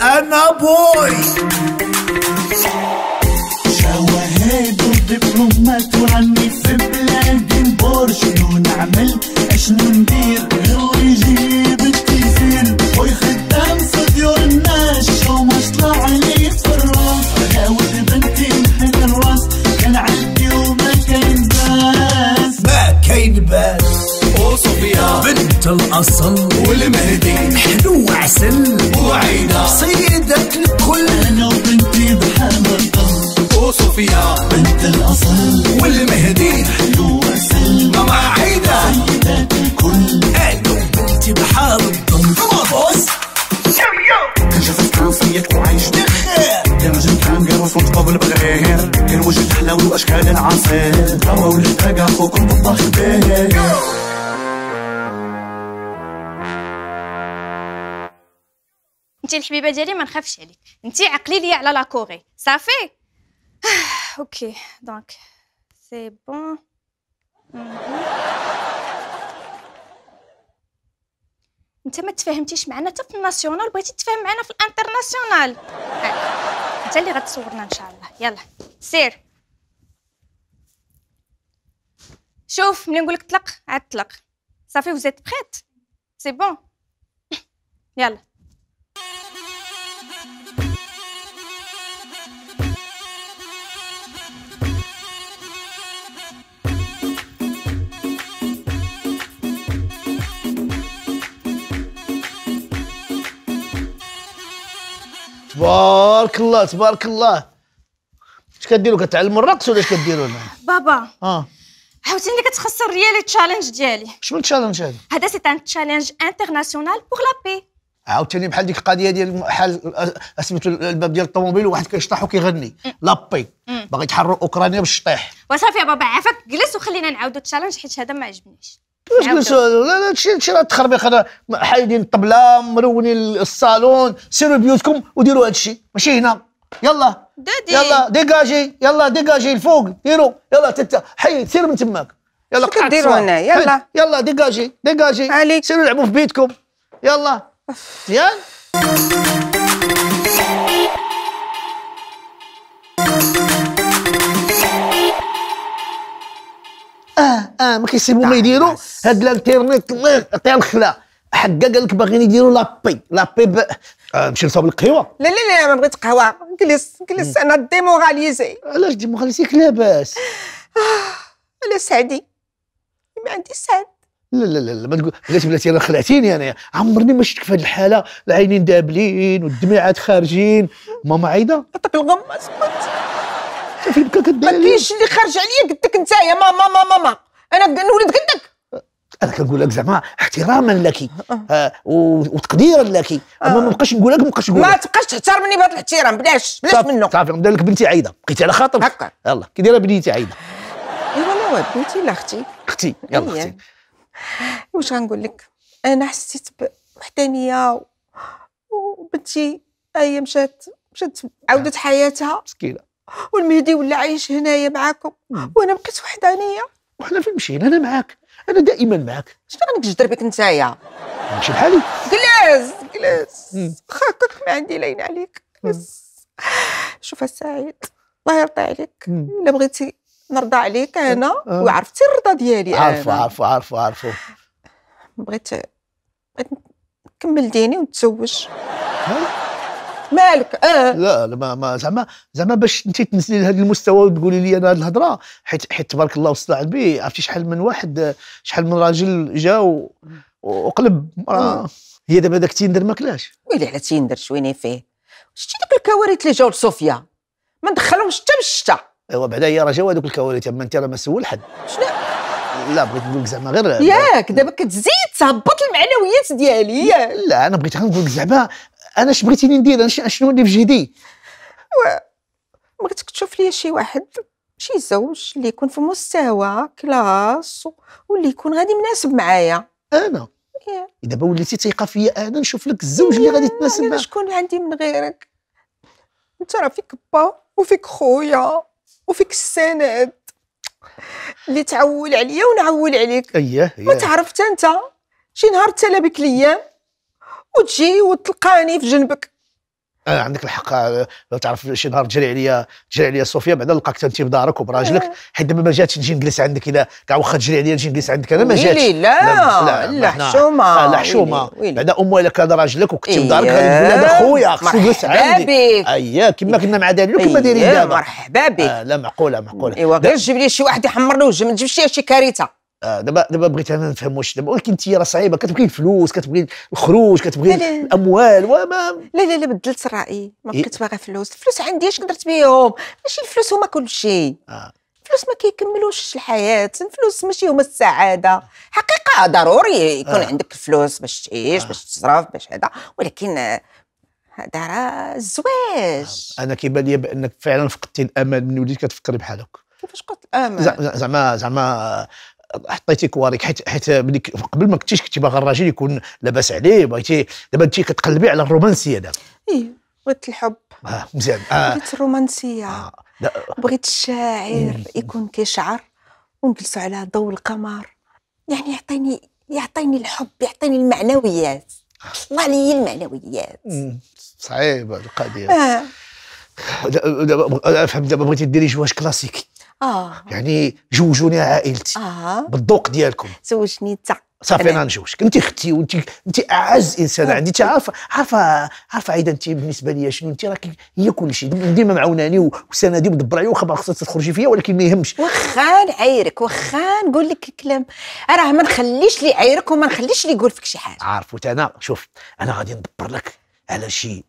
انا بوي شواهد ودبلومات وعني في بلاد بور شنو نعمل اشنو ندير غير يجيب التيفير ويخدم في ديور الناس شو ما طلع عليه في الراس راود بنتي نحن الراس كان عندي وما كان باس ما كان باس بنت الاصل والمهدي حلو وعسل وعيدة سيدة الكل انا وبنتي محمد وصوفيا بنت الاصل والمهدي حلو وعسل ماما عيدة سيدة الكل انا وبنتي بحار الضم بوس كنشوف فرنسيات وعايش بخير كان وجه كان غير وصلت قبل بغير كان وجه تحلاوي واشكال العصير توا ولد اخوكم بالطاخ بيه انت الحبيبه ديالي ما نخافش عليك انت عقلي ليا على لا كوري صافي اوكي دونك سي بون انت ما تفاهمتيش معنا حتى في الناسيونال بغيتي تفاهم معنا في الانترناسيونال أه، انت اللي غتصورنا ان شاء الله يلا سير شوف ملي نقولك طلق عاد طلق صافي وزيت بخيت سي بون يلا تبارك الله تبارك الله اش كديروا كتعلموا الرقص ولا اش كديروا بابا اه عاوتاني كتخسر ريال التشالنج ديالي شنو التشالنج هذا هذا سي ان تشالنج انترناسيونال بوغ لا بي عاوتاني بحال ديك القضيه ديال حال اسميتو الباب ديال الطوموبيل وواحد كيشطح وكيغني لابي باغي تحرر اوكرانيا باش تطيح وصافي يا بابا عافاك جلس وخلينا نعاودو التشالنج حيت هذا ما عجبنيش واش جلسوا لا لا شي شي راه تخربيق حايدين الطبله مرونين الصالون سيروا بيوتكم وديروا هذا الشيء ماشي هنا يلا دادي يلا ديكاجي يلا ديكاجي الفوق ديروا يلا تتا حي سير من تماك يلا شكون كديروا هنا يلا يلا ديكاجي ديكاجي عليك سيروا لعبوا في بيتكم يلا مزيان ما كيسيبو ما يديرو هاد الانترنيت الله يعطيها الخلا حكا قال لك باغيين يديروا لابي لابي ب... نمشي آه، نصاوب القهوه لا لا لا انا بغيت قهوه جلس جلس انا ديموغاليزي علاش ديموغاليزي لاباس آه، انا سعدي ما عندي سعد لا لا لا لا ما تقول بلاتي بلاتي انا خلعتيني انا عمرني ما شفتك في هذه الحاله العينين دابلين والدميعات خارجين ماما عايده عطاك الغمه اسكت شوفي بكا كدير ما كاينش اللي خارج عليا قدك انت يا ماما ماما ماما انا ولد قدك انا كنقول لك زعما احتراما لك آه وتقديرا لك أه. اما ما نبقاش نقول لك ما نبقاش نقول ما تبقاش تحترمني بهذا الاحترام بلاش بلاش منه صافي ندير لك بنتي عايده بقيتي على خاطرك هكا يلا كي دايره بنتي عايده ايوا لا بنتي لا اختي اختي يلا اختي واش غنقول لك انا حسيت بوحدانيه وبنتي هي مشات مشات عاودت آه. حياتها مسكينه والمهدي ولا عايش هنايا معاكم وانا بقيت وحدانيه وحنا فين مشينا انا معاك انا دائما معاك شنو غادي تجدر بك نتايا نمشي بحالي كلاس كلاس خاطرك ما عندي لين عليك شوف السعيد الله يرضي عليك الا بغيتي نرضى عليك انا آه. وعرفتي الرضا ديالي انا عارفه عارفو عارفو عارفو بغيت بغيت نكمل ديني ونتزوج مالك اه لا ما ما زعما زعما باش انت تنزلي لهذا المستوى وتقولي لي انا هذه الهضره حيت حيت تبارك الله على النبي عرفتي شحال من واحد شحال من راجل جا وقلب آه. آه. هي دابا داك تيندر ما كلاش ويلي على تيندر شويني فيه شتي دوك الكوارث اللي جاو لصوفيا ما ندخلهمش حتى بالشتا ايوا بعدا هي راه جاو هذوك الكوارث اما انت راه ما سول حد شنو لا بغيت نقول لك زعما غير ياك دابا كتزيد تهبط المعنويات ديالي لا انا بغيت غنقول لك زعما انا اش بغيتيني ندير انا شنو اللي في جهدي بغيتك تشوف لي شي واحد شي زوج اللي يكون في مستوى كلاس واللي يكون غادي مناسب معايا انا دابا وليتي تيقى فيا انا نشوف لك الزوج اللي غادي تناسب معاه شكون عندي من غيرك انت راه فيك با وفيك خويا وفيك السند اللي تعول عليا ونعول عليك اييه أيه. ما تعرفت انت شي نهار تلا بك ليام وتجي وتلقاني في جنبك آه عندك الحق آه، لو تعرف شي نهار تجري عليا تجري عليا صوفيا بعدا لقاك انت في دارك وبراجلك آه. حيت دابا ما جاتش نجي نجلس عندك الا كاع واخا تجري عليا نجي نجلس عندك انا ما جاتش لا لا لا حشومه لا حشومه آه، بعدا امه الا كان راجلك وكنت في إيه. دارك غادي هذا خويا خصو يجلس عندي اييه كما كنا مع دالو كما دايرين إيه، دابا مرحبا بك آه لا معقوله معقوله ايوا غير تجيب لي شي واحد يحمر له وجه ما تجيبش لي شي كارثه آه، دابا دابا بغيت انا نفهم واش دابا ولكن انت راه صعيبه كتبغي الفلوس كتبغي الخروج كتبغي الاموال وما لا لا لا بدلت رايي ما إيه. بقيت باغي فلوس الفلوس عندي اش قدرت بهم ماشي الفلوس هما كل شيء آه. الفلوس ما كيكملوش الحياه الفلوس ماشي هما السعاده حقيقه ضروري يكون آه. عندك الفلوس باش تعيش آه. باش تصرف باش هذا ولكن هذا راه الزواج آه. انا كيبان لي بانك فعلا فقدتي الامل من وليت كتفكري بحال هكا كيفاش قلت الامل زعما زعما حطيتي كواريك حيت حيت قبل ما كنتيش كنتي باغا الراجل يكون لاباس عليه بغيتي دابا انت كتقلبي على الرومانسيه دابا ايه بغيت الحب اه مزيان آه. بغيت الرومانسيه آه. بغيت الشاعر يكون كيشعر ونجلسوا على ضوء القمر يعني يعطيني يعطيني الحب يعطيني المعنويات الله لي المعنويات صعيبه القضيه آه. دابا افهم دابا بغيتي ديري جواج كلاسيكي آه. يعني جوجوني عائلتي آه. بالذوق ديالكم زوجني انت صافي انا نجوجك انت اختي وانت انت اعز انسان آه. عندي انت عارفه عارفه عارفه عايده انت بالنسبه لي شنو انت راك هي كل شيء ديما معاوناني وسندي ودبر عليا وخا خاصك تخرجي فيا ولكن ما يهمش واخا نعايرك واخا نقول لك كلام راه ما نخليش لي عيرك وما نخليش لي يقول فيك شي حاجه عارف انا شوف انا غادي ندبر لك على شي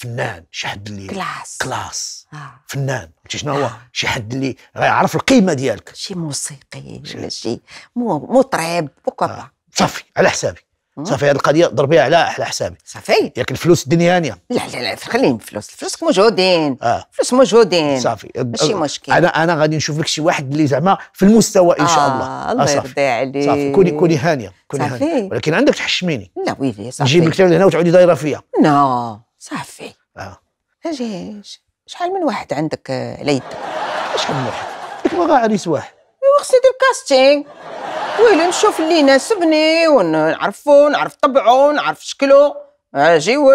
فنان شي حد اللي كلاس كلاس آه. فنان عرفتي شنو هو آه. شي حد اللي غيعرف القيمه ديالك شي موسيقي ولا شي مطرب بوكو آه. صافي على حسابي صافي هذه القضيه ضربيها على على حسابي صافي ياك الفلوس الدنيا هانيه لا لا لا خليهم الفلوس الفلوس موجودين آه. الفلوس موجودين صافي ماشي مشكل انا انا غادي نشوف لك شي واحد اللي زعما في المستوى ان شاء الله آه الله آه، يرضي عليك صافي كوني كوني هانيه كوني صافي. هانيه ولكن عندك تحشميني لا ويلي صافي نجيب لك هنا وتعودي دايره فيا نو صافي اه اجي شحال من واحد عندك آه، ليد شحال من واحد ديك ما عريس واحد ايوا خصني ندير كاستينغ ويلي نشوف اللي يناسبني ونعرفو نعرف طبعو نعرف شكلو اجي و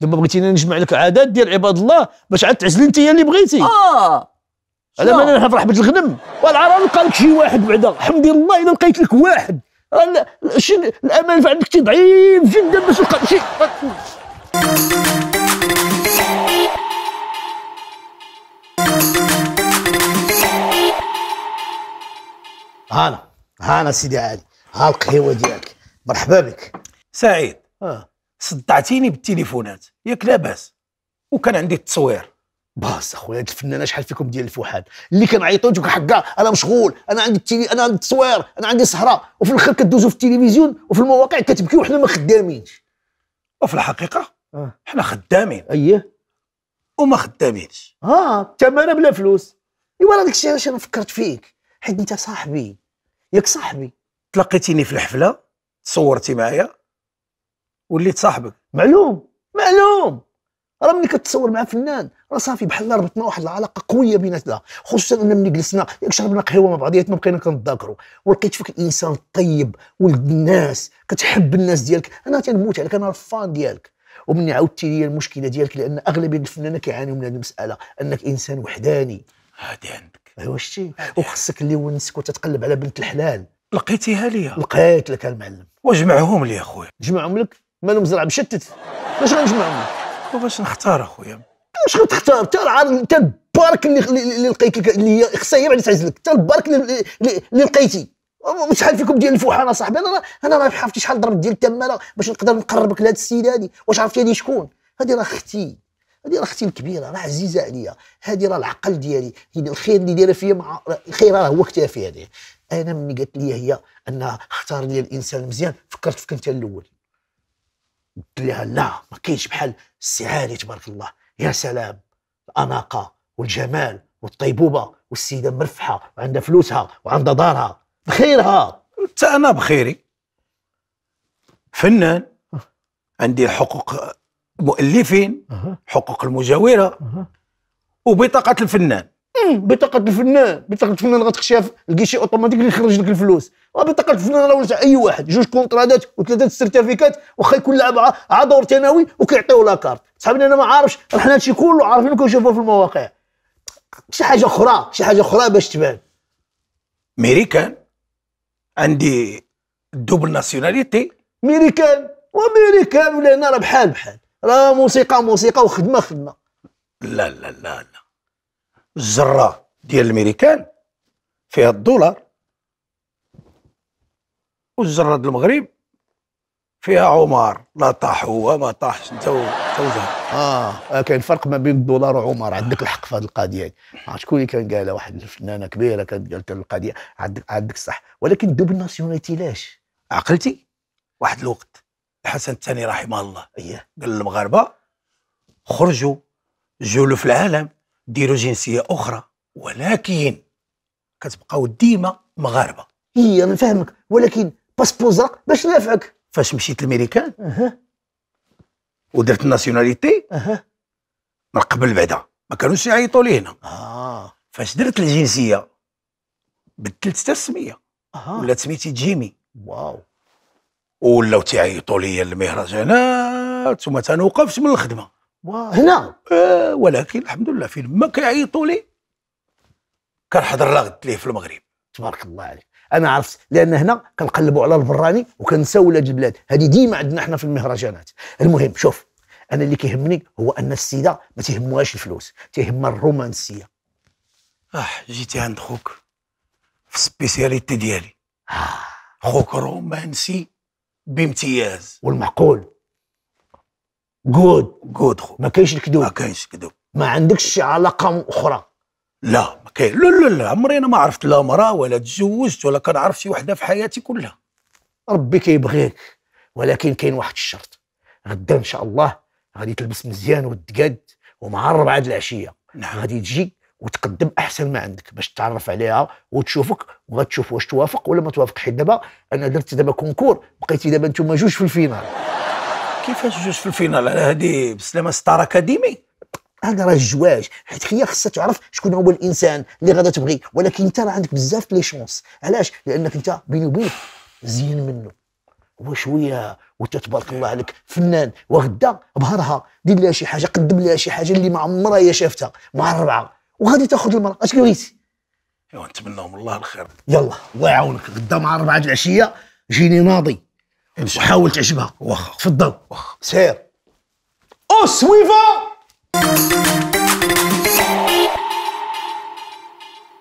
دابا بغيتينا نجمع لك عدد ديال عباد الله باش عاد تعزلي انت اللي بغيتي اه على مالنا انا في رحبه الغنم والعرب لقى لك شي واحد بعدا حمد الله الا لقيت لك واحد الامل عندك تضعيف جدا باش تلقى شي هانا هانا سيدي علي ها القهوه ديالك مرحبا بك سعيد آه. صدعتيني بالتليفونات ياك لاباس وكان عندي التصوير باص اخويا هاد الفنانه شحال فيكم ديال الفحال اللي كنعيطو لك حقا انا مشغول انا عندي التلي... انا عندي التصوير انا عندي سهره وفي الاخر كدوزو في التلفزيون وفي المواقع كتبكيو وحنا ما خدامينش وفي الحقيقه آه. احنا خدامين اييه وما خدامينش اه تمانه بلا فلوس ايوا راه داكشي علاش انا فكرت فيك حيت انت صاحبي ياك صاحبي تلاقيتيني في الحفله تصورتي معايا وليت صاحبك معلوم معلوم راه ملي كتصور مع فنان راه صافي بحال ربطنا واحد العلاقه قويه بيناتنا خصوصا ان ملي جلسنا ياك شربنا قهوه مع بعضياتنا بقينا كنتذاكروا ولقيت فيك الانسان الطيب ولد الناس كتحب الناس ديالك انا تنموت عليك انا الفان ديالك ومني عاودتي لي المشكله ديالك لان اغلب الفنانين كيعانيوا من هذه المساله انك انسان وحداني هادي عندك ايوا شتي وخصك اللي ونسك وتتقلب على بنت الحلال لقيتيها ليا لقيت لك المعلم واجمعهم لي اخويا جمعهم لك مالهم زرع مشتت باش غنجمعهم لك وباش نختار اخويا واش غتختار انت انت البارك اللي اللي لقيت لك اللي خصها هي بعد تعزلك انت البارك اللي لقيتي شحال فيكم ديال الفوحان صاحبي انا انا ما عرفتش شحال ضربت ديال التماله باش نقدر نقربك لهذا السيد هذه واش عرفتي هذه شكون هذه راه اختي هذه راه اختي الكبيره راه عزيزه عليا هذه راه العقل ديالي الخير اللي دايره فيا مع الخير راه هو اكتافي هذه انا ملي قالت لي هي انها اختار لي الانسان المزيان فكرت فيك انت الاول قلت لها لا ما كاينش بحال السعاده تبارك الله يا سلام الاناقه والجمال والطيبوبه والسيده مرفحه وعندها فلوسها وعندها دارها بخيرها حتى انا بخيري فنان عندي حقوق مؤلفين حقوق المجاوره وبطاقه الفنان بطاقه الفنان بطاقه الفنان غتخشيها الكيشي اوتوماتيك اللي يخرج لك الفلوس أه، بطاقه الفنان راه ولات اي واحد جوج كونترادات وثلاثه سيرتيفيكات واخا يكون لعب لاعب دور ثانوي وكيعطيو لاكارت صاحبي انا ما عارفش حنا هادشي كله عارفين كنشوفوه في المواقع شي حاجه اخرى شي حاجه اخرى باش تبان ميريكان عندي دوبل ناسيوناليتي ميريكان وميريكان ولا هنا راه بحال بحال راه موسيقى موسيقى وخدمه خدمه لا لا لا لا الجره ديال الميريكان فيها الدولار والجره ديال المغرب فيها عمر لا طاح هو ما طاحش انت زوجها آه،, اه كاين فرق ما بين الدولار وعمر عندك الحق في هذه القضيه يعني. شكون اللي كان قالها واحد الفنانه كبيره كانت قالت القضيه عندك عندك الصح ولكن دوبل ناسيوناليتي لاش عقلتي واحد الوقت الحسن الثاني رحمه الله اييه قال للمغاربه خرجوا جولوا في العالم ديروا جنسيه اخرى ولكن كتبقاو ديما مغاربه اي انا فاهمك ولكن باسبور زرق باش نافعك فاش مشيت لميريكان أه. ودرت الناسيوناليتي أه. من قبل بعدا ما كانوش يعيطوا لي هنا آه. فاش درت الجنسيه بدلت حتى السميه آه. ولات سميتي جيمي واو ولاو تيعيطوا لي المهرجانات وما تنوقفش من الخدمه واو. هنا آه ولكن الحمد لله فين ما كيعيطوا لي كنحضر لا غد ليه في المغرب تبارك الله عليك انا عرفت لان هنا كنقلبوا على البراني وكنساو ولاد البلاد هذه ديما عندنا حنا في المهرجانات المهم شوف انا اللي كيهمني هو ان السيده ما تيهموهاش الفلوس تيهمها الرومانسيه اه جيتي عند خوك في السبيسياليتي ديالي آه. خوك رومانسي بامتياز والمعقول جود جود خو ما كاينش الكذوب ما كاينش الكذوب ما عندكش علاقه اخرى لا ما كاين لا لا لا عمري انا ما عرفت لا مراه ولا تزوجت ولا كنعرف شي وحده في حياتي كلها ربي كيبغيك ولكن كاين واحد الشرط غدا ان شاء الله غادي تلبس مزيان وتقاد ومع الربعه ديال العشيه نعم. غادي تجي وتقدم احسن ما عندك باش تتعرف عليها وتشوفك وغتشوف واش توافق ولا ما توافق حيت دابا انا درت دابا كونكور بقيتي دابا نتوما جوج في الفينال كيفاش جوج في الفينال على هذه بسلامه ستار اكاديمي هذا راه الجواج حيت هي خصها تعرف شكون هو الانسان اللي غادا تبغي ولكن انت راه عندك بزاف لي شونس علاش لانك انت بيني وبينك زين منه وشويه وانت تبارك الله عليك فنان وغدا بهرها دير لها شي حاجه قدم لها شي حاجه اللي ما عمرها هي شافتها مع الربعه وغادي تاخذ المراه اش بغيتي ايوا نتمناهم الله الخير يلا الله يعاونك غدا مع الربعه العشيه جيني ناضي وحاول تعجبها واخا تفضل واخا سير او سويفون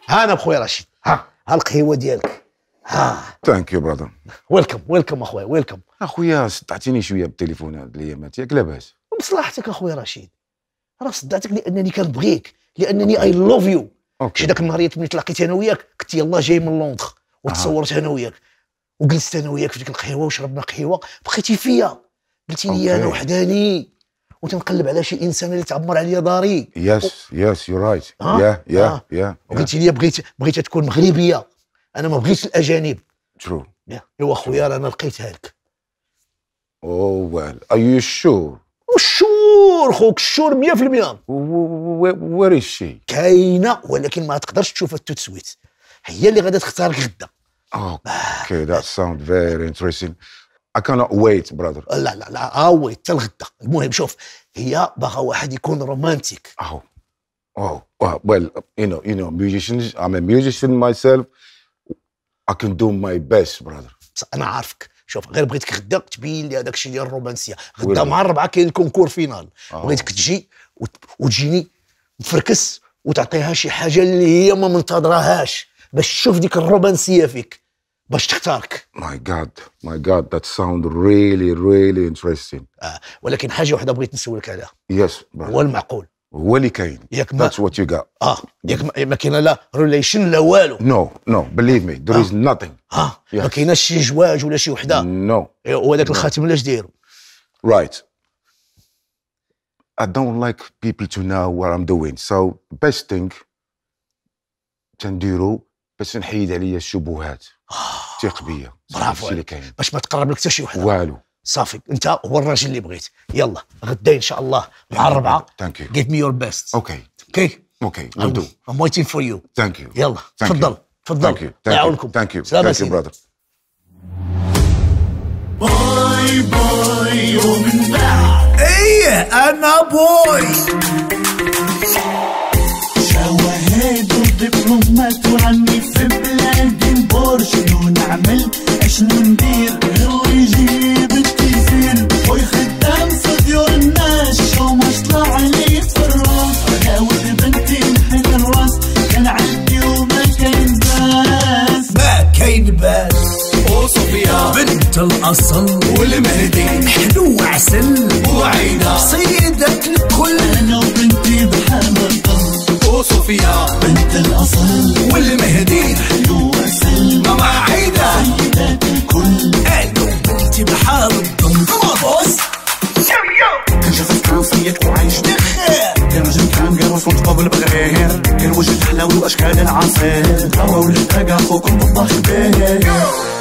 هانا بخويا رشيد ها ها القهيوه ديالك ها ثانك يو برادر ويلكم ويلكم اخويا ويلكم اخويا صدعتيني شويه بالتليفون هاد الايامات ياك لاباس بصلاحتك اخويا رشيد راه صدعتك لانني كنبغيك لانني اي لوف يو شي داك النهار ملي تلاقيت انا وياك كنت يلاه جاي من لندن وتصورت انا وياك وجلست انا وياك في ديك القهوه وشربنا قهوه بقيتي فيا قلتي لي انا وحداني وتنقلب على شي انسان اللي تعمر عليا داري يس يس يو رايت يا يا يا وقلت لي بغيت بغيت تكون مغربيه انا ما بغيتش الاجانب ترو ايوا خويا رانا لقيتها لك او ويل ار يو شور شور خوك الشور 100% وير از شي كاينه ولكن ما تقدرش تشوفها تو سويت هي اللي غادي تختارك غدا اوكي ذات ساوند فيري انتريستين I cannot wait brother لا لا لا اويت الغدا المهم شوف هي باغا واحد يكون رومانتيك oh oh well, يو you know you know musicians I'm a musician myself I can do my best brother انا عارفك شوف غير بغيتك غدا تبين لي هذاك الشيء ديال الرومانسيه غدا مع الربعه كاين الكونكور فينال oh. بغيتك تجي وتجيني مفركس وتعطيها شي حاجه اللي هي ما منتظرهاش باش تشوف ديك الرومانسيه فيك باش تختارك ماي جاد ماي جاد ذات ساوند ريلي ريلي انترستينج ولكن حاجه واحده بغيت نسولك عليها يس yes, هو المعقول هو اللي كاين ياك ما ذاتس وات يو جات اه ياك ما كاين لا ريليشن لا والو نو نو بليف مي ذير از نوتينغ اه, آه، ما كايناش شي زواج ولا شي وحده نو no. إيه، وهذاك الخاتم لاش دايرو رايت I don't like people to know what I'm doing so best thing تنديرو باش نحيد عليا الشبهات آه. ثق بيا برافو عليك باش ما تقرب لك حتى شي وحده والو صافي انت هو الراجل اللي بغيت يلا غدا ان شاء الله مع الربعه ثانك يو جيف مي يور بيست اوكي اوكي اوكي ويل دو ام ويتينغ فور يو ثانك يو يلا تفضل تفضل الله يعاونكم ثانك يو ثانك يو براذر باي باي ومن بعد ايه انا بوي شواهد ودبلومات عني العين اشنو ندير غير يجيب التيفين ويخدام صديور الناس شو مش طلع عليه في الراس راود بنتي نحن الراس كان عندي وما كاين باس ما كاين باس صوفيا بنت الاصل والمهدي حلو وعسل وعينة سيدك الكل انا وبنتي بحال القصر صوفيا بنت الاصل والمهدي حلو حياتك وعايش بخير كان رجل كان قرص قبل بغير كان وجه تحلى واشكال العصير هوا ولا تلاقى اخوكم بالطاخ بيه